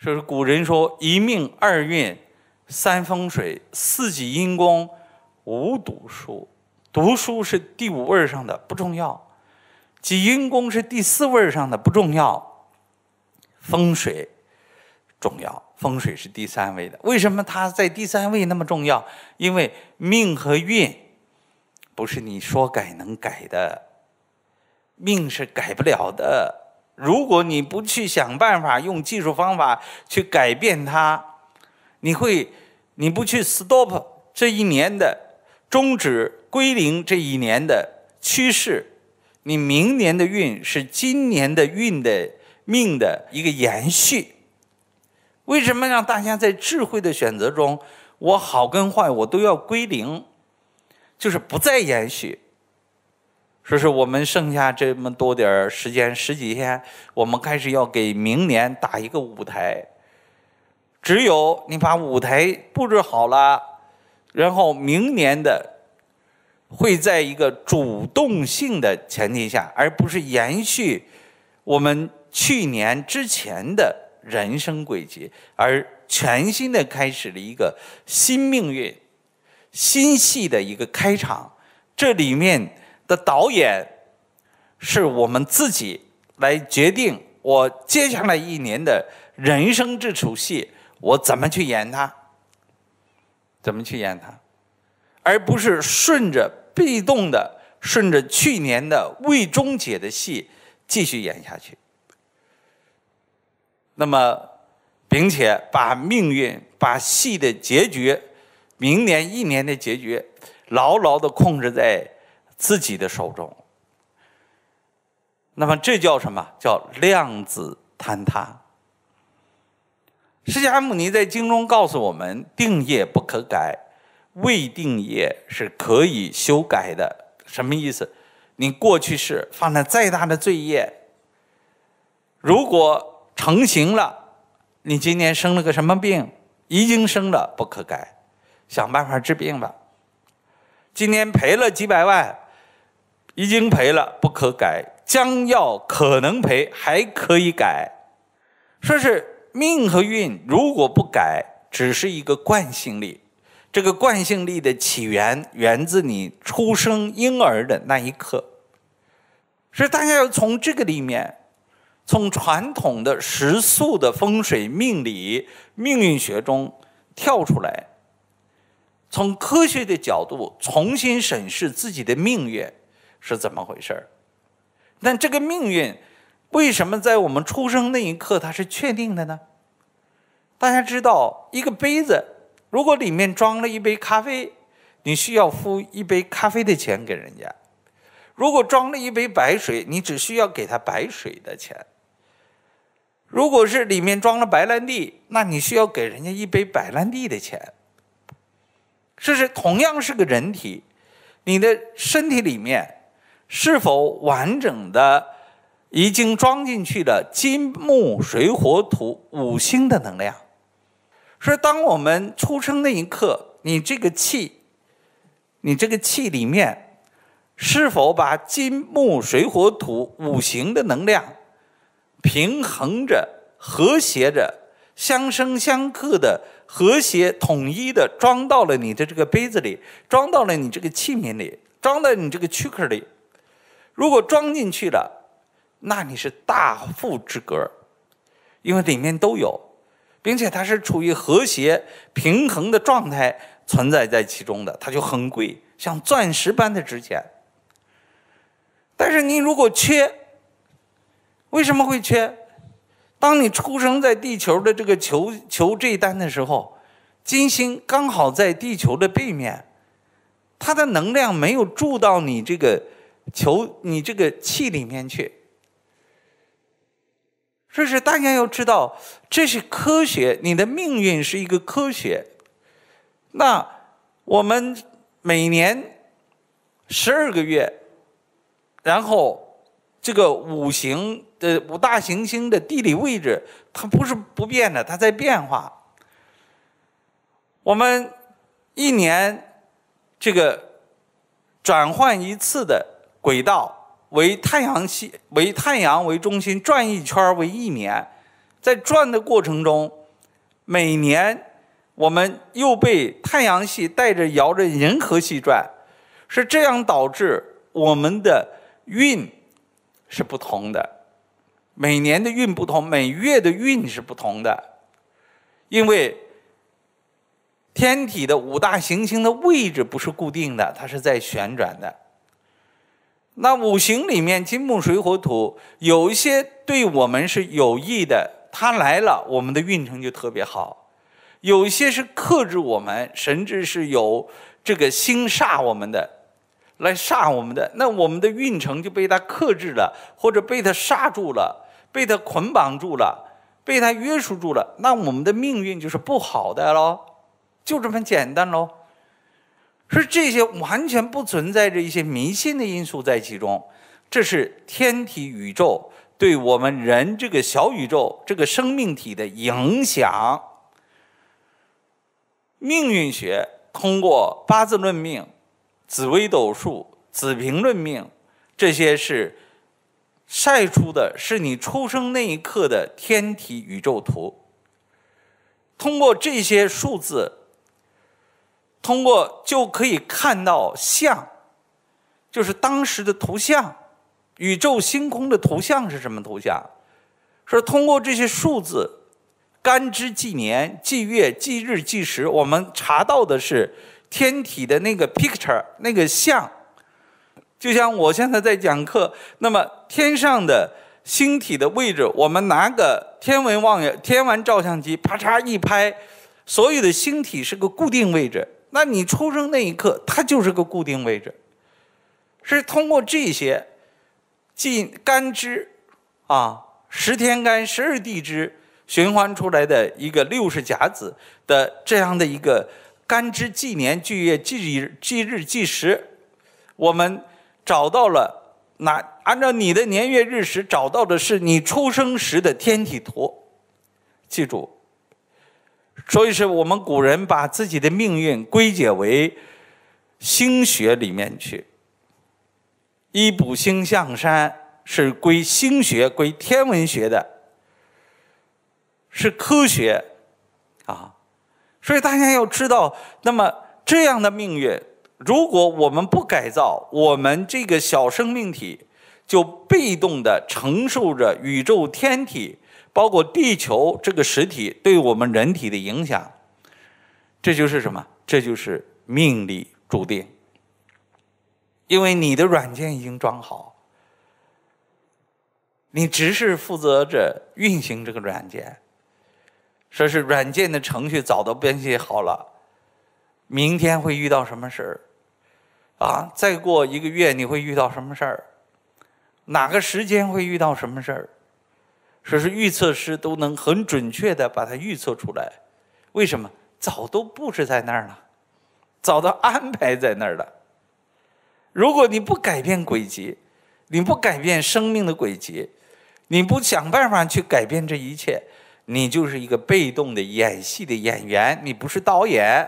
就是古人说：一命二运，三风水，四己阴功，五读书。读书是第五位上的，不重要；己阴功是第四位上的，不重要。风水重要，风水是第三位的。为什么它在第三位那么重要？因为命和运不是你说改能改的，命是改不了的。如果你不去想办法用技术方法去改变它，你会，你不去 stop 这一年的终止归零这一年的趋势，你明年的运是今年的运的命的一个延续。为什么让大家在智慧的选择中，我好跟坏我都要归零，就是不再延续。说是我们剩下这么多点时间，十几天，我们开始要给明年打一个舞台。只有你把舞台布置好了，然后明年的会在一个主动性的前提下，而不是延续我们去年之前的人生轨迹，而全新的开始了一个新命运、新戏的一个开场。这里面。的导演是我们自己来决定，我接下来一年的人生这出戏，我怎么去演它，怎么去演它，而不是顺着被动的、顺着去年的未终结的戏继续演下去。那么，并且把命运、把戏的结局，明年一年的结局，牢牢的控制在。自己的手中，那么这叫什么？叫量子坍塌。释迦牟尼在经中告诉我们：定业不可改，未定业是可以修改的。什么意思？你过去是犯了再大的罪业，如果成形了，你今年生了个什么病，已经生了不可改，想办法治病吧。今年赔了几百万。已经赔了不可改，将要可能赔还可以改。说是命和运如果不改，只是一个惯性力。这个惯性力的起源源自你出生婴儿的那一刻，所以大家要从这个里面，从传统的时速的风水命理命运学中跳出来，从科学的角度重新审视自己的命运。是怎么回事但这个命运为什么在我们出生那一刻它是确定的呢？大家知道，一个杯子如果里面装了一杯咖啡，你需要付一杯咖啡的钱给人家；如果装了一杯白水，你只需要给他白水的钱；如果是里面装了白兰地，那你需要给人家一杯白兰地的钱。这是同样是个人体，你的身体里面。是否完整的已经装进去的金木水火土五行的能量？说，当我们出生那一刻，你这个气，你这个气里面，是否把金木水火土五行的能量平衡着、和谐着、相生相克的和谐统一的装到了你的这个杯子里，装到了你这个器皿里，装在你这个躯壳里？如果装进去了，那你是大富之格，因为里面都有，并且它是处于和谐平衡的状态存在在其中的，它就很贵，像钻石般的值钱。但是你如果缺，为什么会缺？当你出生在地球的这个球球这一端的时候，金星刚好在地球的背面，它的能量没有注到你这个。求你这个气里面去，说是大家要知道，这是科学，你的命运是一个科学。那我们每年十二个月，然后这个五行的五大行星的地理位置，它不是不变的，它在变化。我们一年这个转换一次的。轨道为太阳系为太阳为中心转一圈为一年，在转的过程中，每年我们又被太阳系带着摇着银河系转，是这样导致我们的运是不同的。每年的运不同，每月的运是不同的，因为天体的五大行星的位置不是固定的，它是在旋转的。那五行里面金木水火土，有一些对我们是有益的，它来了我们的运程就特别好；有一些是克制我们，甚至是有这个星煞我们的，来煞我们的，那我们的运程就被它克制了，或者被它煞住了，被它捆绑住了，被它约束住了，那我们的命运就是不好的喽，就这么简单喽。是这些完全不存在着一些迷信的因素在其中，这是天体宇宙对我们人这个小宇宙、这个生命体的影响。命运学通过八字论命、紫微斗数、紫平论命，这些是晒出的是你出生那一刻的天体宇宙图。通过这些数字。通过就可以看到像，就是当时的图像，宇宙星空的图像是什么图像？说通过这些数字，干支纪年、纪月、纪日、纪时，我们查到的是天体的那个 picture，那个像。就像我现在在讲课，那么天上的星体的位置，我们拿个天文望远、天文照相机，啪嚓一拍，所有的星体是个固定位置。那你出生那一刻，它就是个固定位置，是通过这些即干支啊，十天干、十二地支循环出来的一个六十甲子的这样的一个干支纪年、纪月、纪日、纪日、纪时，我们找到了哪？按照你的年月日时找到的是你出生时的天体图，记住。所以是我们古人把自己的命运归结为星学里面去，一卜星象山是归星学、归天文学的，是科学啊。所以大家要知道，那么这样的命运，如果我们不改造，我们这个小生命体就被动的承受着宇宙天体。包括地球这个实体对我们人体的影响，这就是什么？这就是命里注定。因为你的软件已经装好，你只是负责着运行这个软件。说是软件的程序早都编写好了，明天会遇到什么事儿？啊，再过一个月你会遇到什么事儿？哪个时间会遇到什么事儿？说是预测师都能很准确的把它预测出来，为什么？早都布置在那儿了，早都安排在那儿了。如果你不改变轨迹，你不改变生命的轨迹，你不想办法去改变这一切，你就是一个被动的演戏的演员，你不是导演。